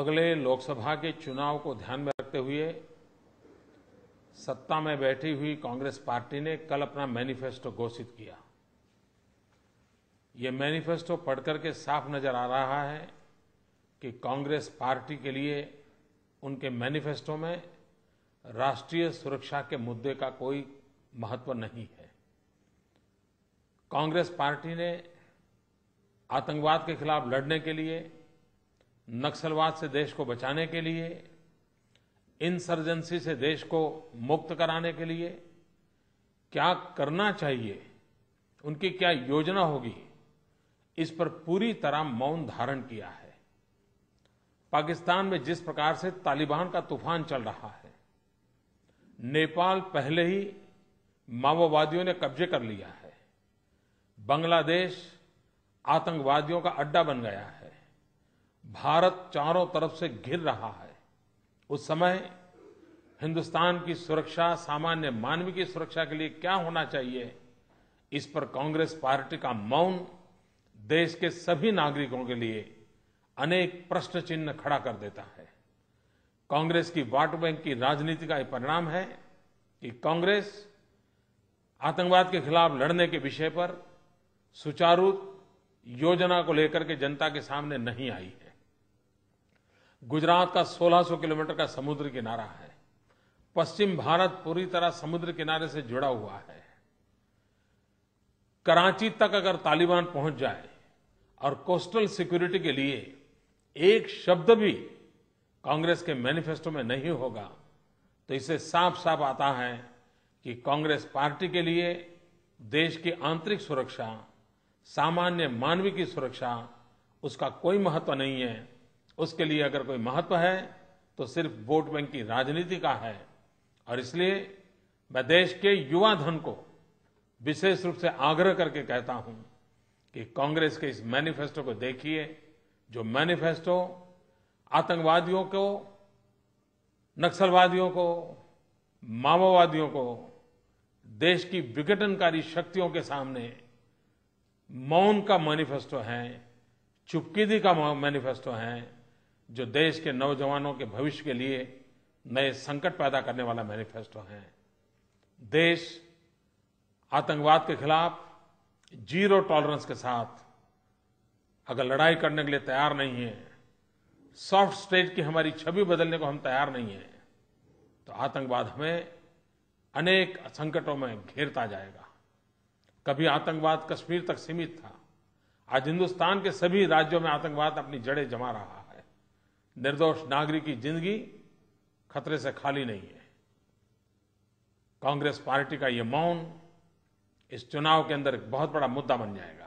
अगले लोकसभा के चुनाव को ध्यान में रखते हुए सत्ता में बैठी हुई कांग्रेस पार्टी ने कल अपना मैनिफेस्टो घोषित किया ये मैनिफेस्टो पढ़कर के साफ नजर आ रहा है कि कांग्रेस पार्टी के लिए उनके मैनिफेस्टो में राष्ट्रीय सुरक्षा के मुद्दे का कोई महत्व नहीं है कांग्रेस पार्टी ने आतंकवाद के खिलाफ लड़ने के लिए नक्सलवाद से देश को बचाने के लिए इंसर्जेंसी से देश को मुक्त कराने के लिए क्या करना चाहिए उनकी क्या योजना होगी इस पर पूरी तरह मौन धारण किया है पाकिस्तान में जिस प्रकार से तालिबान का तूफान चल रहा है नेपाल पहले ही माओवादियों ने कब्जे कर लिया है बांग्लादेश आतंकवादियों का अड्डा बन गया है भारत चारों तरफ से घिर रहा है उस समय हिंदुस्तान की सुरक्षा सामान्य मानव की सुरक्षा के लिए क्या होना चाहिए इस पर कांग्रेस पार्टी का मौन देश के सभी नागरिकों के लिए अनेक प्रश्न चिन्ह खड़ा कर देता है कांग्रेस की वाट बैंक की राजनीति का यह परिणाम है कि कांग्रेस आतंकवाद के खिलाफ लड़ने के विषय पर सुचारू योजना को लेकर के जनता के सामने नहीं आई है गुजरात का 1600 किलोमीटर का समुद्र किनारा है पश्चिम भारत पूरी तरह समुद्र किनारे से जुड़ा हुआ है कराची तक अगर तालिबान पहुंच जाए और कोस्टल सिक्योरिटी के लिए एक शब्द भी कांग्रेस के मैनिफेस्टो में नहीं होगा तो इसे साफ साफ आता है कि कांग्रेस पार्टी के लिए देश की आंतरिक सुरक्षा सामान्य मानवीय की सुरक्षा उसका कोई महत्व नहीं है उसके लिए अगर कोई महत्व है तो सिर्फ वोट बैंक की राजनीति का है और इसलिए मैं देश के युवा धन को विशेष रूप से आग्रह करके कहता हूं कि कांग्रेस के इस मैनिफेस्टो को देखिए जो मैनिफेस्टो आतंकवादियों को नक्सलवादियों को माओवादियों को देश की विघटनकारी शक्तियों के सामने मौन का मैनिफेस्टो है चुपकीदी का मैनिफेस्टो है जो देश के नौजवानों के भविष्य के लिए नए संकट पैदा करने वाला मैनिफेस्टो है देश आतंकवाद के खिलाफ जीरो टॉलरेंस के साथ अगर लड़ाई करने के लिए तैयार नहीं है सॉफ्ट स्टेट की हमारी छवि बदलने को हम तैयार नहीं है तो आतंकवाद हमें अनेक संकटों में घेरता जाएगा कभी आतंकवाद कश्मीर तक सीमित था आज हिंदुस्तान के सभी राज्यों में आतंकवाद अपनी जड़ें जमा रहा है निर्दोष नागरिक की जिंदगी खतरे से खाली नहीं है कांग्रेस पार्टी का ये मौन इस चुनाव के अंदर एक बहुत बड़ा मुद्दा बन जाएगा